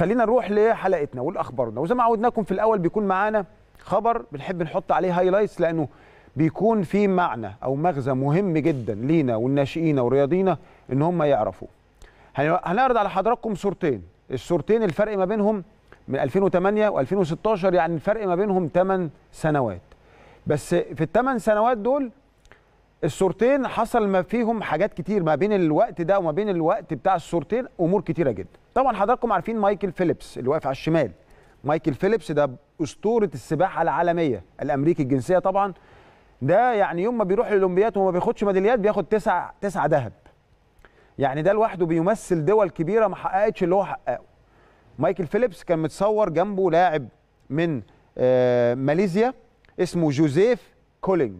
خلينا نروح لحلقتنا والاخبارنا وزي ما عودناكم في الاول بيكون معانا خبر بنحب نحط عليه هايلايتس لانه بيكون في معنى او مغزى مهم جدا لينا والناشئين ورياضينا ان هم يعرفوا هنعرض على حضراتكم صورتين الصورتين الفرق ما بينهم من 2008 و2016 يعني الفرق ما بينهم 8 سنوات بس في الثمان سنوات دول الصورتين حصل ما فيهم حاجات كتير ما بين الوقت ده وما بين الوقت بتاع الصورتين امور كتيره جدا طبعا حضراتكم عارفين مايكل فيليبس اللي واقف على الشمال مايكل فيليبس ده اسطوره السباحه العالميه الامريكي الجنسيه طبعا ده يعني يوم ما بيروح الاولمبياد وما بياخدش ميداليات بياخد تسع تسع ذهب يعني ده لوحده بيمثل دول كبيره ما حققتش اللي هو حققه مايكل فيليبس كان متصور جنبه لاعب من آه، ماليزيا اسمه جوزيف كولينج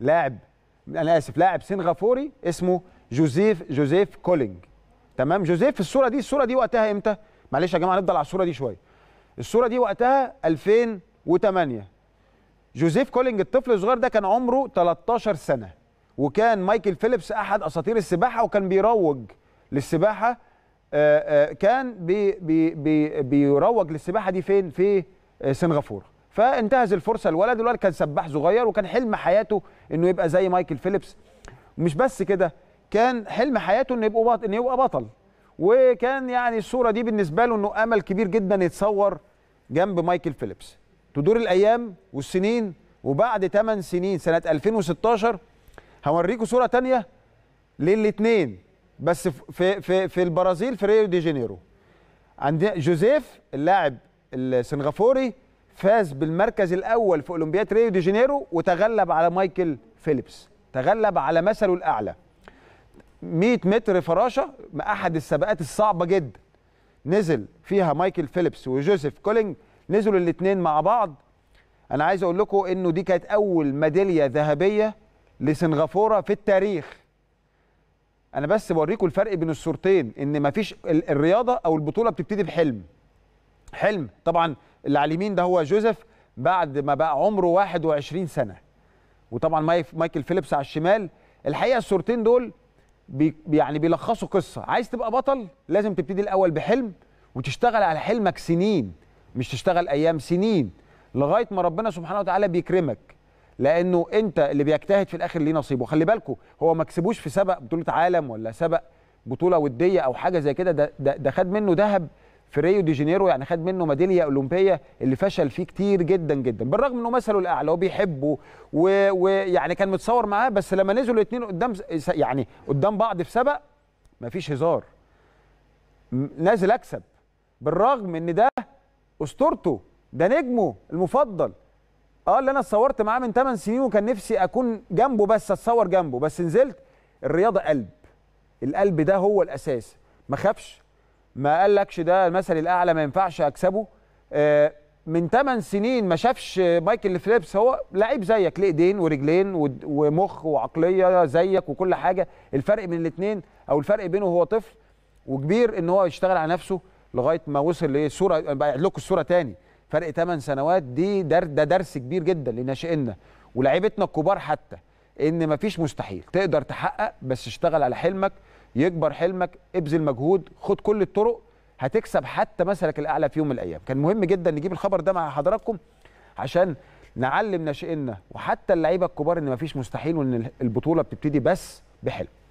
لاعب انا اسف لاعب سنغافوري اسمه جوزيف جوزيف كولينج تمام جوزيف الصوره دي الصوره دي وقتها امتى معلش يا جماعه نفضل على الصوره دي شويه الصوره دي وقتها 2008 جوزيف كولينج الطفل الصغير ده كان عمره 13 سنه وكان مايكل فيليبس احد اساطير السباحه وكان بيروج للسباحه آه، آه، كان بي بي بي بيروج للسباحه دي فين في آه، سنغافوره فانتهز الفرصه الولد الولد كان سباح صغير وكان حلم حياته انه يبقى زي مايكل فيليبس مش بس كده كان حلم حياته انه يبقى بطل انه يبقى بطل وكان يعني الصوره دي بالنسبه له انه امل كبير جدا يتصور جنب مايكل فيليبس تدور الايام والسنين وبعد 8 سنين سنه 2016 هوريكم صوره ثانيه للاثنين بس في في في البرازيل في ريو دي جانيرو عند جوزيف اللاعب السنغافوري فاز بالمركز الاول في اولمبياد ريو دي جانيرو وتغلب على مايكل فيليبس تغلب على مثله الاعلى 100 متر فراشه احد السباقات الصعبه جدا نزل فيها مايكل فيليبس وجوزيف كولينج نزلوا الاثنين مع بعض انا عايز اقول لكم انه دي كانت اول ميداليه ذهبيه لسنغافوره في التاريخ انا بس بوريكم الفرق بين الصورتين ان مفيش الرياضه او البطوله بتبتدي بحلم حلم طبعا اللي على اليمين ده هو جوزيف بعد ما بقى عمره 21 سنه وطبعا مايكل فيليبس على الشمال الحقيقه الصورتين دول بي يعني بيلخصوا قصه عايز تبقى بطل لازم تبتدي الاول بحلم وتشتغل على حلمك سنين مش تشتغل ايام سنين لغايه ما ربنا سبحانه وتعالى بيكرمك لانه انت اللي بيجتهد في الاخر ليه نصيبه وخلي بالكوا هو ما كسبوش في سبق بطوله عالم ولا سبق بطوله وديه او حاجه زي كده ده, ده خد منه ذهب في ريو دي جانيرو يعني خد منه ميداليه اولمبيه اللي فشل فيه كتير جدا جدا بالرغم انه مثله الاعلى وبيحبه ويعني كان متصور معاه بس لما نزلوا الاثنين قدام يعني قدام بعض في سبق مفيش هزار نازل اكسب بالرغم ان ده اسطورته ده نجمه المفضل اه اللي انا اتصورت معاه من 8 سنين وكان نفسي اكون جنبه بس اتصور جنبه بس نزلت الرياضه قلب القلب ده هو الاساس ما خافش ما قالكش ده المثل الاعلى ما ينفعش اكسبه آه، من 8 سنين ما شافش مايكل فليبس هو لعيب زيك ليه ايدين ورجلين ومخ وعقليه زيك وكل حاجه الفرق بين الاثنين او الفرق بينه وهو طفل وكبير ان هو يشتغل على نفسه لغايه ما وصل لصوره بقى لكم الصوره تاني فرق 8 سنوات دي در ده درس كبير جدا لناشئنا ولاعيبتنا الكبار حتى ان مفيش مستحيل تقدر تحقق بس اشتغل على حلمك يكبر حلمك ابذل مجهود خد كل الطرق هتكسب حتى مثلك الاعلى في يوم من الايام كان مهم جدا نجيب الخبر ده مع حضراتكم عشان نعلم ناشئنا وحتى اللعيبه الكبار ان مفيش مستحيل وان البطوله بتبتدي بس بحلم